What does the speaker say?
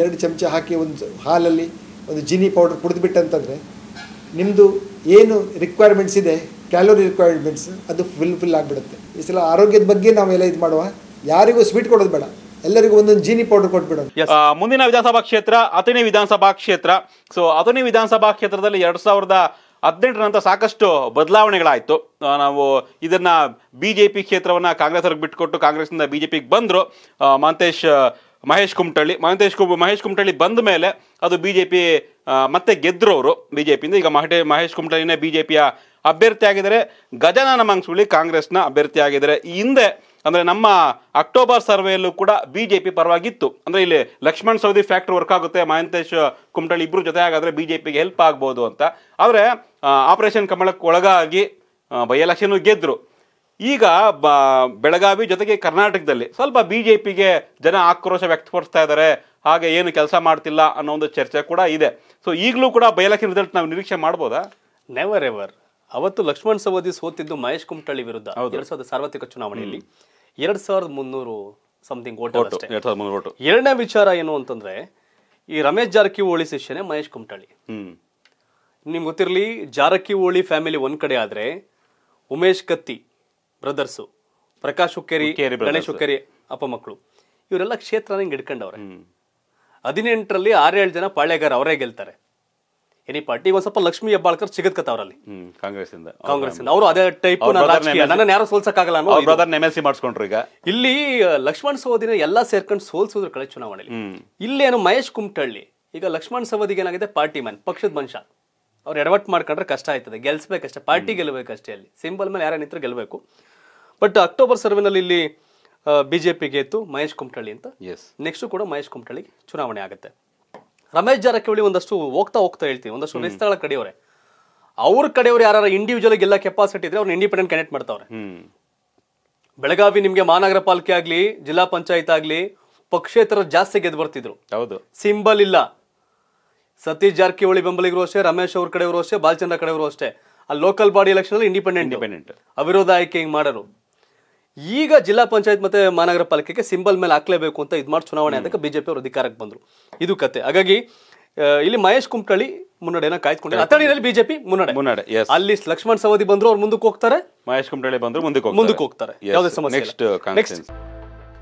ಎರಡು ಚಮಚ ಹಾಕಿ ಒಂದು ಹಾಲಲ್ಲಿ ಒಂದು ಜಿನಿ ಪೌಡರ್ ಕುಡಿದ್ಬಿಟ್ಟಂತಂದರೆ ನಿಮ್ಮದು ಏನು ರಿಕ್ವೈರ್ಮೆಂಟ್ಸ್ ಇದೆ ಕ್ಯಾಲೋರಿ ರಿಕ್ವೈರ್ಮೆಂಟ್ಸ್ ಅದು ಫುಲ್ ಫಿಲ್ ಆಗಿಬಿಡುತ್ತೆ ಈ ಸಲ ಆರೋಗ್ಯದ ಬಗ್ಗೆ ನಾವೆಲ್ಲ ಇದು ಮಾಡುವ ಯಾರಿಗೂ ಸ್ವೀಟ್ ಕೊಡೋದು ಬೇಡ ಎಲ್ಲರಿಗೂ ಒಂದೊಂದು ಜೀನಿ ಪೌಡರ್ ಕೊಟ್ಬಿಡೋಣ ಮುಂದಿನ ವಿಧಾನಸಭಾ ಕ್ಷೇತ್ರ ಅಥಣಿ ವಿಧಾನಸಭಾ ಕ್ಷೇತ್ರ ಸೊ ಅಥಣಿ ವಿಧಾನಸಭಾ ಕ್ಷೇತ್ರದಲ್ಲಿ ಎರಡು ಸಾವಿರದ ಹದಿನೆಂಟರಂತ ಸಾಕಷ್ಟು ಬದಲಾವಣೆಗಳಾಯಿತು ನಾವು ಇದನ್ನು ಬಿ ಜೆ ಪಿ ಕ್ಷೇತ್ರವನ್ನು ಕಾಂಗ್ರೆಸ್ ಅವ್ರಿಗೆ ಬಿಟ್ಟುಕೊಟ್ಟು ಕಾಂಗ್ರೆಸ್ನಿಂದ ಬಿ ಜೆ ಪಿಗೆ ಬಂದರು ಮಹಂತೇಶ್ ಮಹೇಶ್ ಕುಮಟಳ್ಳಿ ಮಹೇಶ್ ಕುಮ ಮಹೇಶ್ ಕುಮಟಳ್ಳಿ ಬಂದ ಮೇಲೆ ಅದು ಬಿ ಜೆ ಪಿ ಮತ್ತೆ ಗೆದ್ದರು ಬಿ ಜೆ ಪಿಯಿಂದ ಈಗ ಮಹಟೆ ಮಹೇಶ್ ಕುಮಟಳ್ಳಿನೇ ಬಿ ಜೆ ಪಿಯ ಅಭ್ಯರ್ಥಿ ಆಗಿದ್ದಾರೆ ಗಜಾನನ ಮಂಗ್ಸುಳಿ ಕಾಂಗ್ರೆಸ್ನ ಅಭ್ಯರ್ಥಿ ಆಗಿದ್ದಾರೆ ಈ ಹಿಂದೆ ಅಂದರೆ ನಮ್ಮ ಅಕ್ಟೋಬರ್ ಸರ್ವೆಯಲ್ಲೂ ಕೂಡ ಬಿ ಜೆ ಪಿ ಪರವಾಗಿತ್ತು ಅಂದರೆ ಇಲ್ಲಿ ಲಕ್ಷ್ಮಣ್ ಸೌದಿ ಫ್ಯಾಕ್ಟ್ರಿ ವರ್ಕ್ ಆಗುತ್ತೆ ಮಹಂತೇಶ್ ಕುಮಟಳ್ಳಿ ಇಬ್ಬರು ಜೊತೆ ಆಗಾದರೆ ಬಿ ಜೆ ಪಿಗೆ ಹೆಲ್ಪ್ ಆಗ್ಬೋದು ಅಂತ ಆದರೆ ಆಪರೇಷನ್ ಕಮಲಕ್ಕೆ ಒಳಗಾಗಿ ಬೈ ಎಲೆಕ್ಷನ್ ಗೆದ್ದರು ಈಗ ಬ ಬೆಳಗಾವಿ ಜೊತೆಗೆ ಕರ್ನಾಟಕದಲ್ಲಿ ಸ್ವಲ್ಪ ಬಿ ಜೆ ಪಿಗೆ ಜನ ಆಕ್ರೋಶ ವ್ಯಕ್ತಪಡಿಸ್ತಾ ಇದ್ದಾರೆ ಹಾಗೆ ಏನು ಕೆಲಸ ಮಾಡ್ತಿಲ್ಲ ಅನ್ನೋ ಒಂದು ಚರ್ಚೆ ಕೂಡ ಇದೆ ಸೊ ಈಗಲೂ ಕೂಡ ಬಯಲಕ್ಷನ್ ರಿಸಲ್ಟ್ ನಾವು ನಿರೀಕ್ಷೆ ಮಾಡ್ಬೋದಾ ನೆವರ್ ಎವರ್ ಅವತ್ತು ಲಕ್ಷ್ಮಣ್ ಸವದಿ ಸೋತಿದ್ದು ಮಹೇಶ್ ಕುಮಟಳ್ಳಿ ವಿರುದ್ಧ ಎರಡ್ ಸಾವಿರದ ಸಾರ್ವತ್ರಿಕ ಚುನಾವಣೆಯಲ್ಲಿ ಎರಡ್ ಸಾವಿರದ ಮುನ್ನೂರು ಸಮಥಿಂಗ್ ಓಟ್ ಎರಡನೇ ವಿಚಾರ ಏನು ಅಂತಂದ್ರೆ ಈ ರಮೇಶ್ ಜಾರಕಿಹೊಳಿ ಶಿಷ್ಯನೇ ಮಹೇಶ್ ಕುಮಟಳ್ಳಿ ನಿಮ್ಗೆ ಗೊತ್ತಿರಲಿ ಜಾರಕಿಹೊಳಿ ಫ್ಯಾಮಿಲಿ ಒಂದ್ ಕಡೆ ಆದ್ರೆ ಉಮೇಶ್ ಕತ್ತಿ ಬ್ರದರ್ಸು ಪ್ರಕಾಶ್ ಹುಕ್ಕೇರಿ ಗಣೇಶ್ ಹುಕ್ಕೇರಿ ಅಪ್ಪ ಮಕ್ಕಳು ಇವರೆಲ್ಲ ಕ್ಷೇತ್ರ ಹಿಂಗೆ ಹಿಡ್ಕೊಂಡವ್ರೆ ಹದಿನೆಂಟರಲ್ಲಿ ಆರೇಳು ಜನ ಪಾಳ್ಯಗಾರ ಅವರೇ ಗೆಲ್ತಾರೆ ಎನಿ ಪಾರ್ಟಿ ಒಂದ್ ಸ್ವಲ್ಪ ಲಕ್ಷ್ಮಿ ಹೆಬ್ಬಾಳ್ಕರ್ ಸಿಗತ್ಕತ್ತ ಅವರಲ್ಲಿ ಕಾಂಗ್ರೆಸ್ ಇಂದ ಕಾಂಗ್ರೆಸ್ ಇಂದ ಅವರು ಅದೇ ಟೈಪ್ ನನ್ನ ಯಾರು ಸೋಲ್ಸಕ್ಕಾಗಲ್ಲ ಮಾಡಿಸ್ಕೊಂಡ್ರು ಈಗ ಇಲ್ಲಿ ಲಕ್ಷ್ಮಣ್ ಸವದಿನ ಎಲ್ಲಾ ಸೇರ್ಕೊಂಡು ಸೋಲ್ಸಿದ್ರು ಕಳೆ ಚುನಾವಣೆಯಲ್ಲಿ ಏನು ಮಹೇಶ್ ಕುಮಟಳ್ಳಿ ಈಗ ಲಕ್ಷ್ಮಣ್ ಸವದಿಗೆ ಏನಾಗಿದೆ ಪಾರ್ಟಿ ಮ್ಯಾನ್ ಪಕ್ಷದ ಮನುಷ್ಯ ಅವ್ರು ಎಡವಟ್ ಮಾಡ್ಕೊಂಡ್ರೆ ಕಷ್ಟ ಆಯ್ತದೆ ಗೆಲ್ಸ್ಬೇಕಷ್ಟೇ ಪಾರ್ಟಿ ಗೆಲ್ಲಬೇಕಷ್ಟೇ ಅಲ್ಲಿ ಸಿಂಬಲ್ ಮೇಲೆ ಯಾರ ನಿಂತರೂ ಗೆಲ್ಲಬೇಕು ಬಟ್ ಅಕ್ಟೋಬರ್ ಸರ್ವೆನಲ್ಲಿ ಇಲ್ಲಿ ಬಿಜೆಪಿ ಗೆದ್ದು ಮಹೇಶ್ ಕುಮಟಳ್ಳಿ ಅಂತ ನೆಕ್ಸ್ಟ್ ಕೂಡ ಮಹೇಶ್ ಕುಮಟಳ್ಳಿ ಚುನಾವಣೆ ಆಗುತ್ತೆ ರಮೇಶ್ ಜಾರಕಿಹೊಳಿ ಒಂದಷ್ಟು ಹೋಗ್ತಾ ಹೋಗ್ತಾ ಹೇಳ್ತೀವಿ ಒಂದಷ್ಟು ನಿಸ್ತಗಳ ಕಡೆಯವರೇ ಅವ್ರ ಕಡೆಯವ್ರು ಯಾರು ಇಂಡಿವಿಜುವಲ್ ಗೆಲ್ಲ ಕೆಪಾಸಿಟಿ ಇದ್ರೆ ಅವ್ರನ್ನ ಇಂಡಿಪೆಂಡೆಂಟ್ ಕನೆಕ್ಟ್ ಮಾಡ್ತಾವ್ರೆ ಬೆಳಗಾವಿ ನಿಮ್ಗೆ ಮಹಾನಗರ ಪಾಲಿಕೆ ಆಗ್ಲಿ ಜಿಲ್ಲಾ ಪಂಚಾಯತ್ ಆಗ್ಲಿ ಪಕ್ಷೇತರ ಜಾಸ್ತಿ ಗೆದ್ದು ಬರ್ತಿದ್ರು ಹೌದು ಸಿಂಬಲ್ ಇಲ್ಲ ಸತೀಶ್ ಜಾರಕಿಹೊಳಿ ಬೆಂಬಲಿಗರು ಅಷ್ಟೇ ರಮೇಶ್ ಅವ್ರ ಕಡೆಯವರು ಅಷ್ಟೇ ಬಾಲಚಂದ್ರ ಕಡೆಯವರು ಅಷ್ಟೇ ಆ ಲೋಕಲ್ ಬಾಡಿ ಎಲೆಕ್ಷನ್ ಅಲ್ಲಿ ಇಂಡಿಪೆಂಡೆಂಟ್ ಅವಿರೋಧ ಆಯ್ಕೆ ಹಿಂಗ್ ಮಾಡರು ಈಗ ಜಿಲ್ಲಾ ಪಂಚಾಯತ್ ಮತ್ತೆ ಮಹಾನಗರ ಪಾಲಿಕೆಗೆ ಸಿಂಬಲ್ ಮೇಲೆ ಹಾಕ್ಲೇಬೇಕು ಅಂತ ಇದು ಮಾಡಿ ಚುನಾವಣೆ ಅದಕ್ಕೆ ಬಿಜೆಪಿ ಅವರು ಅಧಿಕಾರಕ್ಕೆ ಬಂದರು ಇದು ಕತೆ ಹಾಗಾಗಿ ಇಲ್ಲಿ ಮಹೇಶ್ ಕುಮಟಳ್ಳಿ ಮುನ್ನಡೆನ ಕಾಯ್ದುಕೊಂಡಿದ್ದಾರೆ ಅಥಣಿನಲ್ಲಿ ಬಿಜೆಪಿ ಮುನ್ನಡೆ ಮುನ್ನಡೆ ಅಲ್ಲಿ ಲಕ್ಷ್ಮಣ್ ಸವದಿ ಬಂದ್ರು ಅವ್ರು ಮುಂದಕ್ಕೆ ಹೋಗ್ತಾರೆ ಮಹೇಶ್ ಕುಮಟಳ್ಳಿ ಬಂದ್ರು ಮುಂದಕ್ಕೆ ಮುಂದಕ್ಕೆ ಹೋಗ್ತಾರೆ ಯಾವುದೇ ಸಮಸ್ಯೆ ನೆಕ್ಸ್ಟ್